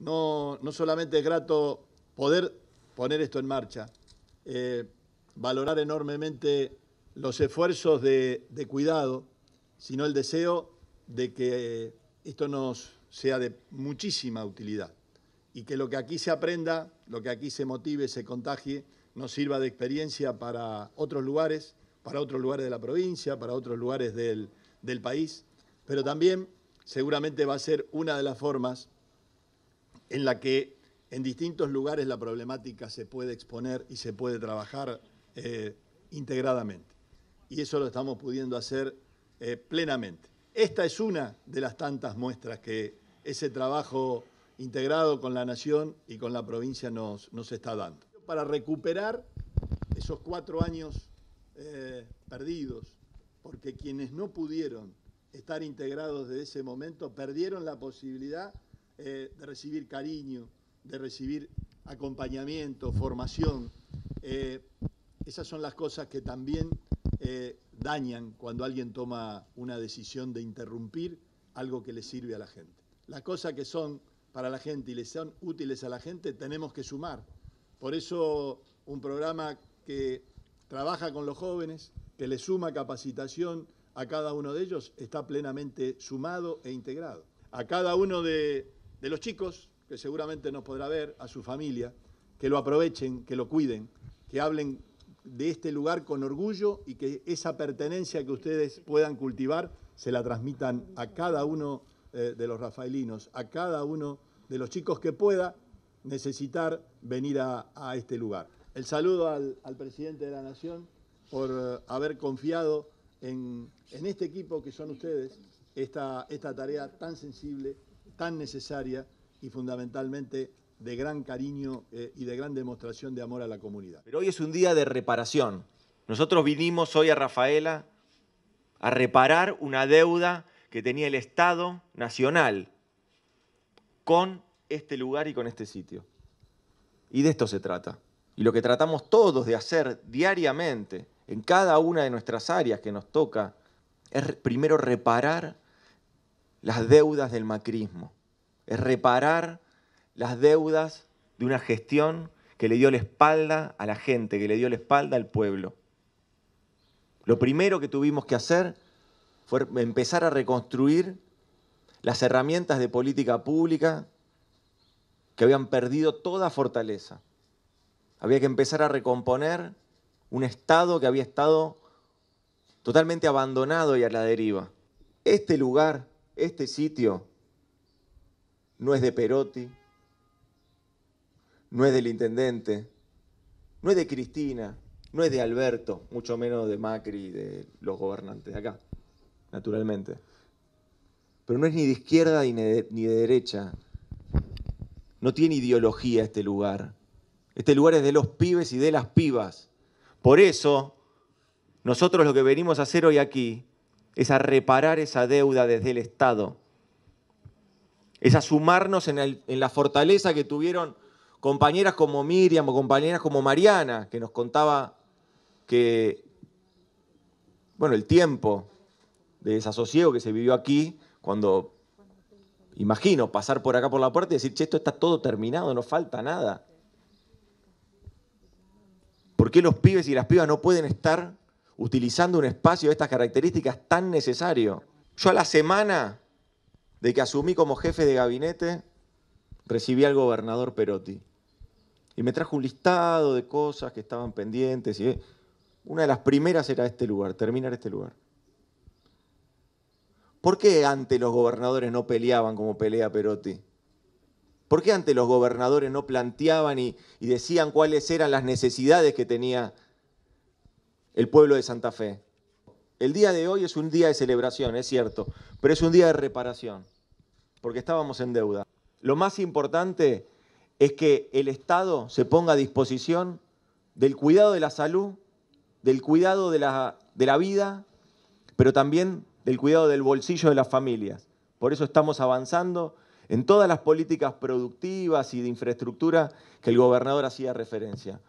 no, solamente es grato poder poner esto en marcha, eh, valorar enormemente los esfuerzos de, cuidado, sino el deseo de que esto nos sea de muchísima utilidad y que lo que aquí se aprenda, lo que aquí se motive, se contagie, nos sirva de experiencia para otros lugares, para otros lugares de la provincia, para otros lugares del país, pero también seguramente va a ser una de las formas en la que en distintos lugares la problemática se puede exponer y se puede trabajar eh, integradamente. Y eso lo estamos pudiendo hacer eh, plenamente. Esta es una de las tantas muestras que ese trabajo integrado con la nación y con la provincia nos, está dando. Para recuperar esos cuatro años eh, perdidos, porque quienes no pudieron estar integrados desde ese momento perdieron la posibilidad eh, de recibir cariño, de recibir acompañamiento, formación. Eh, esas son las cosas que también eh, dañan cuando alguien toma una decisión de interrumpir algo que le sirve a la gente. Las cosas que son para la gente y les son útiles a la gente tenemos que sumar. Por eso un programa que trabaja con los jóvenes, que le suma capacitación a cada uno de ellos, está plenamente sumado e integrado. A cada uno de de los chicos, que seguramente nos podrá ver, a su familia, que lo aprovechen, que lo cuiden, que hablen de este lugar con orgullo y que esa pertenencia que ustedes puedan cultivar se la transmitan a cada uno eh, de los rafaelinos, a cada uno de los chicos que pueda necesitar venir a, este lugar. El saludo al, presidente de la Nación por eh, haber confiado en, este equipo que son ustedes, esta, esta tarea tan sensible tan necesaria y fundamentalmente de gran cariño eh, y de gran demostración de amor a la comunidad. Pero hoy es un día de reparación. Nosotros vinimos hoy a Rafaela a reparar una deuda que tenía el Estado Nacional con este lugar y con este sitio. Y de esto se trata. Y lo que tratamos todos de hacer diariamente en cada una de nuestras áreas que nos toca es primero reparar las deudas del macrismo, es reparar las deudas de una gestión que le dio la espalda a la gente, que le dio la espalda al pueblo. Lo primero que tuvimos que hacer fue empezar a reconstruir las herramientas de política pública que habían perdido toda fortaleza. Había que empezar a recomponer un Estado que había estado totalmente abandonado y a la deriva. Este lugar este sitio no es de Perotti, no es del intendente, no es de Cristina, no es de Alberto, mucho menos de Macri y de los gobernantes de acá, naturalmente. Pero no es ni de izquierda ni de, derecha. No tiene ideología este lugar. Este lugar es de los pibes y de las pibas. Por eso, nosotros lo que venimos a hacer hoy aquí es a reparar esa deuda desde el Estado, es a sumarnos en, la fortaleza que tuvieron compañeras como Miriam o compañeras como Mariana, que nos contaba que, bueno, el tiempo de desasosiego que se vivió aquí, cuando, imagino, pasar por acá por la puerta y decir, che, esto está todo terminado, no falta nada. ¿Por qué los pibes y las pibas no pueden estar utilizando un espacio de estas características tan necesario. Yo a la semana de que asumí como jefe de gabinete, recibí al gobernador Perotti. Y me trajo un listado de cosas que estaban pendientes. Y eh, una de las primeras era este lugar, terminar este lugar. ¿Por qué antes los gobernadores no peleaban como pelea Perotti? ¿Por qué antes los gobernadores no planteaban y, y decían cuáles eran las necesidades que tenía el pueblo de Santa Fe. El día de hoy es un día de celebración, es cierto, pero es un día de reparación, porque estábamos en deuda. Lo más importante es que el Estado se ponga a disposición del cuidado de la salud, del cuidado de la, de la vida, pero también del cuidado del bolsillo de las familias. Por eso estamos avanzando en todas las políticas productivas y de infraestructura que el gobernador hacía referencia.